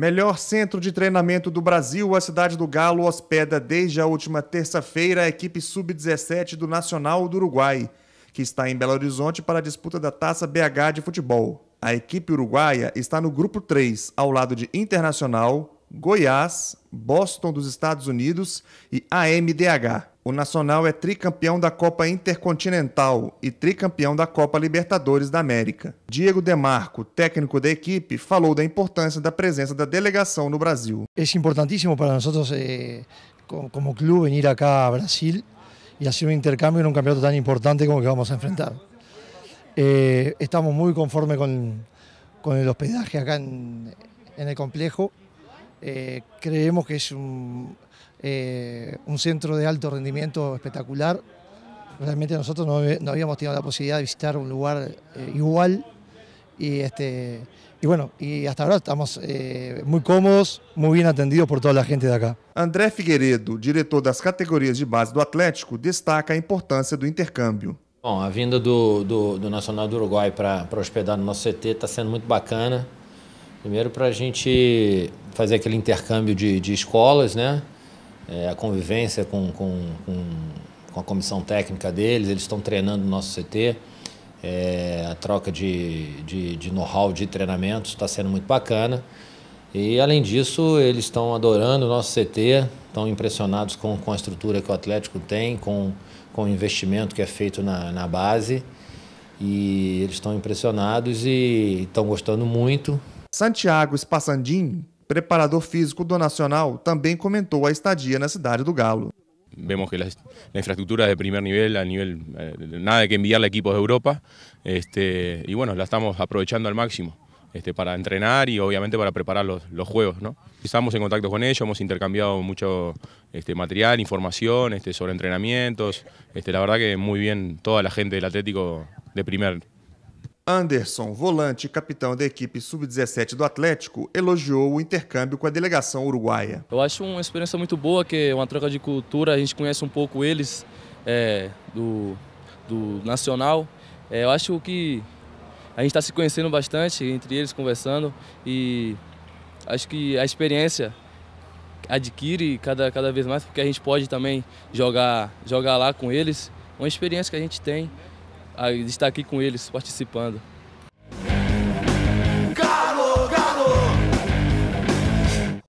Melhor centro de treinamento do Brasil, a Cidade do Galo hospeda desde a última terça-feira a equipe sub-17 do Nacional do Uruguai, que está em Belo Horizonte para a disputa da Taça BH de futebol. A equipe uruguaia está no grupo 3, ao lado de Internacional, Goiás, Boston dos Estados Unidos e AMDH. O Nacional é tricampeão da Copa Intercontinental e tricampeão da Copa Libertadores da América. Diego Demarco, técnico da equipe, falou da importância da presença da delegação no Brasil. É importantíssimo para nós, eh, como clube, vir acá a Brasil e fazer um intercâmbio em um campeonato tão importante como o que vamos enfrentar. Eh, estamos muito conformes com, o hospedaje acá no complexo. complejo. Eh, creemos que es un, eh, un, centro de alto rendimiento espectacular. Realmente nosotros no, no habíamos tenido la posibilidad de visitar un lugar eh, igual y, este, y bueno, y hasta ahora estamos eh, muito cómodos, muito bem atendidos por toda a gente de acá. André Figueiredo, diretor das categorias de base do Atlético, destaca a importância do intercâmbio. Bom, a vinda do, do, do Nacional do Uruguai para hospedar no nosso CT está sendo muito bacana. Primeiro para a gente fazer aquele intercâmbio de, de escolas, né? É, a convivência com, com, com, com, a comissão técnica deles, eles estão treinando o nosso CT. É, a troca de, de, de know-how de treinamentos está sendo muito bacana. E além disso, eles estão adorando o nosso CT, estão impressionados com, com a estrutura que o Atlético tem, com, com o investimento que é feito na, na base. E eles estão impressionados e estão gostando muito. Santiago espasandín preparador físico do Nacional, comentó la a en la ciudad de Galo. vemos que la, infraestructura es de primer nivel, a nivel eh, nada que enviarle a equipos de Europa, este, y bueno, la estamos aprovechando al máximo. Este, para entrenar y obviamente para preparar los, juegos. ¿no? Estamos en contacto con ellos, hemos intercambiado mucho este, material, información este, sobre entrenamientos. Este, la verdad que muy bien toda la gente del Atlético de primer Anderson, volante e capitão da equipe sub-17 do Atlético, elogiou o intercâmbio com a delegação uruguaia. Eu acho uma experiência muito boa, que é uma troca de cultura, a gente conhece um pouco eles é, do, do nacional. É, eu acho que a gente está se conhecendo bastante, entre eles conversando, e acho que a experiência adquire cada, cada vez mais, porque a gente pode também jogar, jogar lá com eles. Uma experiência que a gente tem estar aqui com eles participando.